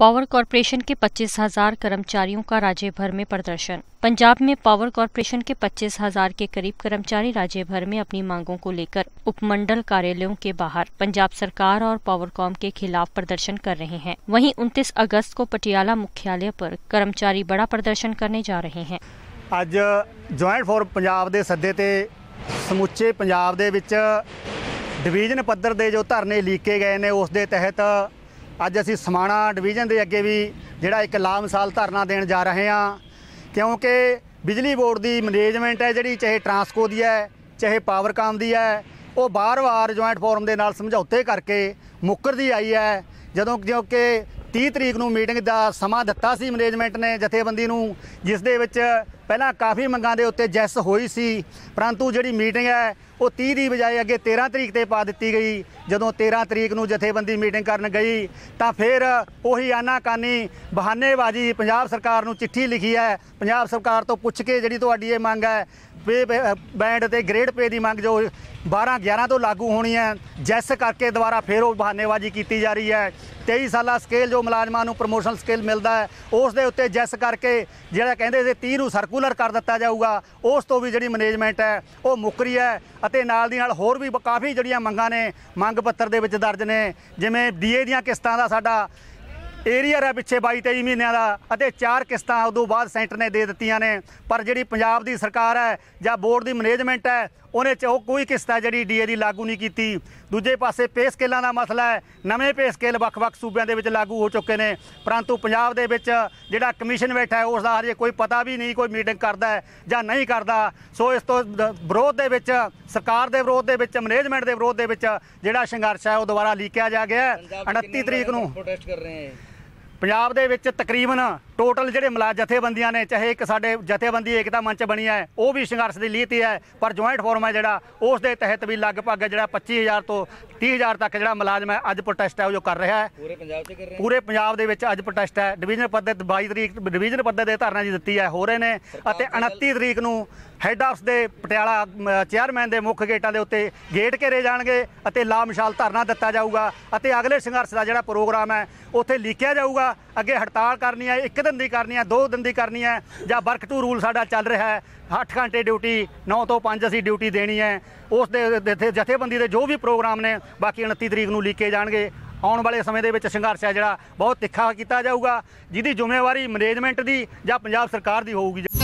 power corporation के 25,000 कर्मचारियों का राज्य भर में प्रदर्शन पंजाब में पावर कॉरपोरेशन के 25,000 के करीब कर्मचारी राज्य भर में अपनी मांगों को लेकर उपमंडल कार्यालयों के बाहर पंजाब सरकार और पावर कॉम के खिलाफ प्रदर्शन कर रहे हैं वहीं 29 अगस्त को पटियाला मुख्यालय पर कर्मचारी बड़ा प्रदर्शन करने जा रहे हैं आज ज्वाइंट फोर पंजाब के सदे से समुचे पंजाब डिवीजन पद्धर के जो धरने लीके गए हैं उसके तहत ਅੱਜ ਅਸੀਂ ਸਮਾਣਾ ਡਿਵੀਜ਼ਨ ਦੇ ਅੱਗੇ ਵੀ ਜਿਹੜਾ ਇੱਕ ਲਾਮਸਾਲ ਧਰਨਾ ਦੇਣ ਜਾ ਰਹੇ ਹਾਂ ਕਿਉਂਕਿ ਬਿਜਲੀ ਬੋਰਡ ਦੀ ਮੈਨੇਜਮੈਂਟ ਹੈ ਜਿਹੜੀ ਚਾਹੇ ਟਰਾਂਸਕੋ ਦੀ ਹੈ ਚਾਹੇ ਪਾਵਰਕਾਮ ਦੀ ਹੈ ਉਹ ਬਾਰ-ਬਾਰ ਜੁਆਇੰਟ ਫੋਰਮ ਦੇ ਨਾਲ ਸਮਝੌਤੇ ਕਰਕੇ ਮੁੱਕਰਦੀ ਆਈ ਹੈ ਜਦੋਂ ਕਿ 30 ਤਰੀਕ ਨੂੰ ਮੀਟਿੰਗ ਦਾ ਸਮਾਂ ਦਿੱਤਾ ਸੀ ਮੈਨੇਜਮੈਂਟ ਨੇ ਜਥੇਬੰਦੀ ਨੂੰ ਜਿਸ ਦੇ ਵਿੱਚ ਪਹਿਲਾਂ ਕਾਫੀ ਮੰਗਾਂ ਦੇ ਉੱਤੇ ਜੈਸ ਹੋਈ ਸੀ ਪਰੰਤੂ ਜਿਹੜੀ ਮੀਟਿੰਗ ਹੈ ਉਹ 30 ਦੀ ਬਜਾਏ ਅੱਗੇ 13 ਤਰੀਕ ਤੇ ਪਾ ਦਿੱਤੀ ਗਈ ਜਦੋਂ 13 ਤਰੀਕ ਨੂੰ ਜਥੇਬੰਦੀ ਮੀਟਿੰਗ ਕਰਨ ਗਈ ਤਾਂ ਫਿਰ ਉਹੀ ਆਨਾਕਾਨੀ ਬਹਾਨੇਬਾਜ਼ੀ ਪੰਜਾਬ ਸਰਕਾਰ ਨੂੰ ਚਿੱਠੀ ਲਿਖੀ ਹੈ ਪੰਜਾਬ ਸਰਕਾਰ ਤੋਂ ਪੁੱਛ ਕੇ ਜਿਹੜੀ ਤੁਹਾਡੀ ਇਹ ਮੰਗ ਹੈ ਪੇ ਬੈਂਡ ਤੇ ਗ੍ਰੇਡ ਪੇ ਦੀ ਮੰਗ ਜੋ 12 11 ਤੋਂ ਲਾਗੂ ਹੋਣੀ ਹੈ ਜਿਸ ਕਰਕੇ ਦੁਬਾਰਾ ਫੇਰ ਉਹ ਬਹਾਨੇਵਾਜੀ ਕੀਤੀ ਜਾ ਰਹੀ ਹੈ 23 ਸਾਲਾ ਸਕੇਲ ਜੋ ਮੁਲਾਜ਼ਮਾਂ ਨੂੰ ਪ੍ਰੋਮੋਸ਼ਨਲ ਸਕੇਲ ਮਿਲਦਾ ਹੈ ਉਸ ਦੇ ਉੱਤੇ ਜੈਸ ਕਰਕੇ ਜਿਹੜਾ ਕਹਿੰਦੇ ਸੀ 30 ਨੂੰ ਸਰਕੂਲਰ ਕਰ ਦਿੱਤਾ ਜਾਊਗਾ ਉਸ ਤੋਂ ਵੀ ਜਿਹੜੀ ਮੈਨੇਜਮੈਂਟ ਹੈ ਉਹ ਮੁਕਰੀ ਹੈ ਅਤੇ ਨਾਲ ਦੀ ਨਾਲ ਹੋਰ ਵੀ ਕਾਫੀ ਜਿਹੜੀਆਂ ਮੰਗਾਂ ਨੇ ਮੰਗ ਪੱਤਰ ਦੇ ਵਿੱਚ ਦਰਜ ਨੇ ਜਿਵੇਂ ਡੀਏ ਦੀਆਂ ਕਿਸ਼ਤਾਂ ਦਾ ਸਾਡਾ ਏਰੀਆ ਹੈ ਪਿੱਛੇ 22 23 ਮਹੀਨਿਆਂ ਦਾ ਅਤੇ ਚਾਰ ਕਿਸ਼ਤਾਂ ਉਦੋਂ ਬਾਅਦ ਸੈਂਟਰ ਨੇ ਦੇ ਦਿੱਤੀਆਂ ਨੇ ਪਰ ਜਿਹੜੀ ਪੰਜਾਬ ਦੀ ਸਰਕਾਰ ਹੈ ਜਾਂ ਬੋਰਡ ਦੀ ਮੈਨੇਜਮੈਂਟ ਹੈ ਉਹਨੇ ਚ ਉਹ ਕੋਈ ਕਿਸ਼ਤ ਹੈ ਜਿਹੜੀ ਡੀਏ ਦੀ ਲਾਗੂ ਨਹੀਂ ਕੀਤੀ ਦੂਜੇ ਪਾਸੇ ਪੇ ਸਕੇਲਾਂ ਦਾ ਮਸਲਾ ਹੈ ਨਵੇਂ ਪੇ ਸਕੇਲ ਵੱਖ-ਵੱਖ ਸੂਬਿਆਂ ਦੇ ਵਿੱਚ ਲਾਗੂ ਹੋ ਚੁੱਕੇ ਨੇ ਪਰੰਤੂ ਪੰਜਾਬ ਦੇ ਵਿੱਚ ਜਿਹੜਾ ਕਮਿਸ਼ਨ ਬੈਠਾ ਹੈ ਉਸ ਦਾ ਹਜੇ ਕੋਈ ਪਤਾ ਵੀ ਨਹੀਂ ਕੋਈ ਮੀਟਿੰਗ ਕਰਦਾ ਜਾਂ ਨਹੀਂ ਕਰਦਾ ਸੋ ਇਸ ਤੋਂ ਵਿਰੋਧ ਦੇ ਵਿੱਚ ਸਰਕਾਰ ਦੇ ਵਿਰੋਧ ਦੇ ਵਿੱਚ ਮੈਨੇਜਮੈਂਟ ਦੇ ਵਿਰੋਧ ਦੇ ਵਿੱਚ ਜਿਹੜਾ ਸੰਘਰਸ਼ ਹੈ ਉਹ ਦੁਬਾਰਾ ਲੀਕਿਆ ਜਾ ਗਿਆ 29 ਤਰੀਕ ਨੂੰ ਪ੍ਰੋਟੈਸਟ ਕਰ ਰਹੇ ਹਾਂ ਪੰਜਾਬ ਦੇ ਵਿੱਚ ਤਕਰੀਬਨ ਟੋਟਲ ਜਿਹੜੇ ਮਲਾ ਜਥੇਬੰਦੀਆਂ ਨੇ ਚਾਹੇ ਇੱਕ ਸਾਡੇ ਜਥੇਬੰਦੀ ਇਕਤਾ ਮੰਚ ਬਣੀ ਹੈ ਉਹ ਵੀ ਸੰਘਰਸ਼ ਦੀ ਲੀਤੀ ਹੈ ਪਰ ਜੁਆਇੰਟ ਫੋਰਮ ਹੈ ਜਿਹੜਾ ਉਸ ਦੇ ਤਹਿਤ ਵੀ ਲਗਭਗ ਜਿਹੜਾ 25000 ਤੋਂ 30000 ਤੱਕ ਜਿਹੜਾ ਮੁਲਾਜ਼ਮ ਹੈ ਅੱਜ ਪ੍ਰੋਟੈਸਟ ਹੈ ਉਹ ਜੋ ਕਰ ਰਿਹਾ ਹੈ ਪੂਰੇ ਪੰਜਾਬ 'ਚ ਕਰ ਰਿਹਾ ਪੂਰੇ ਪੰਜਾਬ ਦੇ ਵਿੱਚ ਅੱਜ ਪ੍ਰੋਟੈਸਟ ਹੈ ਡਿਵੀਜ਼ਨ ਪੱਧਰ ਤੇ 22 ਤਰੀਕ ਡਿਵੀਜ਼ਨ ਪੱਧਰ ਦੇ ਧਰਨਾ ਜੀ ਦਿੱਤੀ ਹੈ ਹੋ ਰਹੇ ਨੇ ਅਤੇ 29 ਤਰੀਕ ਨੂੰ ਹੈੱਡ ਆਫਸ ਦੇ ਪਟਿਆਲਾ ਚੇਅਰਮੈਨ ਦੇ ਮੁੱਖ ਗੇਟਾਂ ਦੇ ਉੱਤੇ ਗੇਟ ਘੇਰੇ ਜਾਣਗੇ ਅਤੇ ਲਾ ਧਰਨਾ ਦਿੱਤਾ ਜਾਊਗਾ ਅਤੇ ਅਗਲੇ ਸੰਘਰਸ਼ ਦਾ ਜਿਹੜਾ ਪ੍ਰੋਗਰਾਮ ਹੈ ਉੱਥੇ ਲਿਖਿਆ ਜਾਊਗਾ ਅੱਗੇ ਹੜਤਾਲ ਕਰਨੀ ਹੈ ਇੱਕ ਧੰਦੀ ਕਰਨੀ ਹੈ ਦੋ ਧੰਦੀ ਕਰਨੀ ਹੈ ਜਾਂ ਵਰਕ ਟੂ ਰੂਲ ਸਾਡਾ ਚੱਲ ਰਿਹਾ ਹੈ 8 ਘੰਟੇ ਡਿਊਟੀ 9 ਤੋਂ 5 ਅਸੀਂ ਡਿਊਟੀ ਦੇਣੀ ਹੈ ਉਸ ਦੇ ਜਥੇਬੰਦੀ ਦੇ ਜੋ ਵੀ ਪ੍ਰੋਗਰਾਮ ਨੇ ਬਾਕੀ 29 ਤਰੀਕ ਨੂੰ ਲੀਕੇ ਜਾਣਗੇ ਆਉਣ ਵਾਲੇ ਸਮੇਂ ਦੇ ਵਿੱਚ ਸੰਘਰਸ਼ ਹੈ ਜਿਹੜਾ ਬਹੁਤ ਤਿੱਖਾ ਕੀਤਾ ਜਾਊਗਾ ਜਿਹਦੀ ਜ਼ਿੰਮੇਵਾਰੀ ਮੈਨੇਜਮੈਂਟ ਦੀ ਜਾਂ ਪੰਜਾਬ ਸਰਕਾਰ ਦੀ ਹੋਊਗੀ